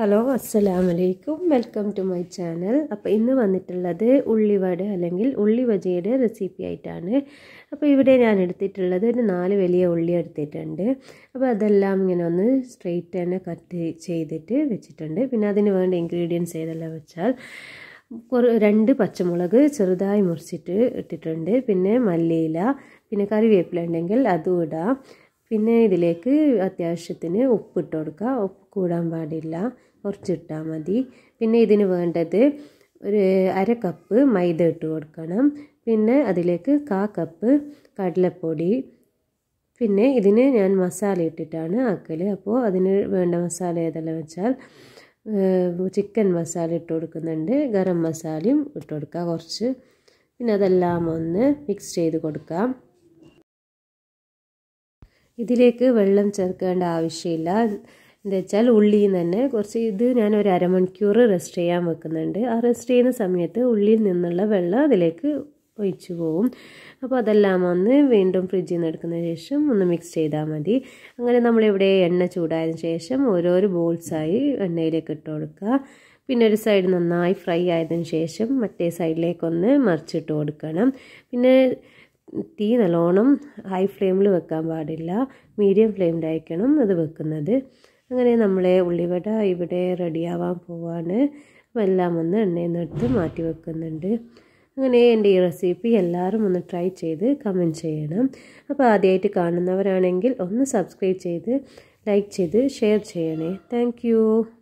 hello അസ്സലാം വലൈക്കും welcome to my channel അപ്പോൾ ഇന്ന് വന്നിട്ടുള്ളത് ഉള്ളിവട അല്ലെങ്കിൽ ഉള്ളി വജയുടെ റെസിപ്പി ആയിട്ടാണ് അപ്പോൾ ഇവിടെ ഞാൻ എടുത്തിട്ടുള്ളത് ഒരു നാല് വലിയ ഉള്ളി എടുത്തിട്ടുണ്ട് അപ്പോൾ അതെല്ലാം ഇങ്ങനെ ഒന്ന് സ്ട്രെയിറ്റ് തന്നെ കട്ട് ചെയ്തിട്ട് വെച്ചിട്ടുണ്ട് പിന്നെ അതിന് വേണ്ട ഇൻഗ്രീഡിയൻസ് ഏതെല്ലാം വെച്ചാൽ രണ്ട് പച്ചമുളക് ചെറുതായി മുറിച്ചിട്ട് ഇട്ടിട്ടുണ്ട് പിന്നെ മല്ലിയില പിന്നെ കറിവേപ്പില ഉണ്ടെങ്കിൽ അതും ഇടാം പിന്നെ ഇതിലേക്ക് അത്യാവശ്യത്തിന് ഉപ്പിട്ട് കൊടുക്കുക ഉപ്പ് കൂടാൻ പാടില്ല കുറച്ചിട്ടാൽ മതി പിന്നെ ഇതിന് വേണ്ടത് ഒരു അര കപ്പ് മൈദ ഇട്ട് കൊടുക്കണം പിന്നെ അതിലേക്ക് കാ കപ്പ് കടലപ്പൊടി പിന്നെ ഇതിന് ഞാൻ മസാല ഇട്ടിട്ടാണ് ആക്കൽ അപ്പോൾ അതിന് വേണ്ട മസാല ഏതെല്ലാം വെച്ചാൽ ചിക്കൻ മസാല ഇട്ട് കൊടുക്കുന്നുണ്ട് ഗരം മസാലയും ഇട്ട് കൊടുക്കുക കുറച്ച് പിന്നെ അതെല്ലാം ഒന്ന് മിക്സ് ചെയ്ത് കൊടുക്കാം ഇതിലേക്ക് വെള്ളം ചേർക്കേണ്ട ആവശ്യമില്ല എന്താ വെച്ചാൽ ഉള്ളിയിൽ തന്നെ കുറച്ച് ഇത് ഞാൻ ഒരു അരമണിക്കൂർ റെസ്റ്റ് ചെയ്യാൻ വെക്കുന്നുണ്ട് ആ റെസ്റ്റ് ചെയ്യുന്ന സമയത്ത് ഉള്ളിയിൽ നിന്നുള്ള വെള്ളം അതിലേക്ക് ഒഴിച്ചു പോവും അപ്പോൾ അതെല്ലാം ഒന്ന് വീണ്ടും ഫ്രിഡ്ജിൽ നിന്ന് എടുക്കുന്ന ശേഷം ഒന്ന് മിക്സ് ചെയ്താൽ മതി അങ്ങനെ നമ്മളിവിടെ എണ്ണ ചൂടായതിനു ശേഷം ഓരോരോ ബോൾസായി എണ്ണയിലേക്ക് ഇട്ട് കൊടുക്കുക പിന്നെ ഒരു സൈഡ് നന്നായി ഫ്രൈ ആയതിനു ശേഷം മറ്റേ സൈഡിലേക്കൊന്ന് മറിച്ചിട്ട് കൊടുക്കണം പിന്നെ തീ നല്ലോണം ഹൈ ഫ്ലെയിമിൽ വെക്കാൻ പാടില്ല മീഡിയം ഫ്ലെയിമിലായിരിക്കണം അത് വെക്കുന്നത് അങ്ങനെ നമ്മളെ ഉള്ളിവട ഇവിടെ റെഡിയാവാൻ പോവാണ് അപ്പോൾ എല്ലാം ഒന്ന് എണ്ണയെന്നെടുത്ത് മാറ്റി വെക്കുന്നുണ്ട് അങ്ങനെ എൻ്റെ ഈ റെസിപ്പി എല്ലാവരും ഒന്ന് ട്രൈ ചെയ്ത് കമൻറ്റ് ചെയ്യണം അപ്പോൾ ആദ്യമായിട്ട് കാണുന്നവരാണെങ്കിൽ ഒന്ന് സബ്സ്ക്രൈബ് ചെയ്ത് ലൈക്ക് ചെയ്ത് ഷെയർ ചെയ്യണേ താങ്ക്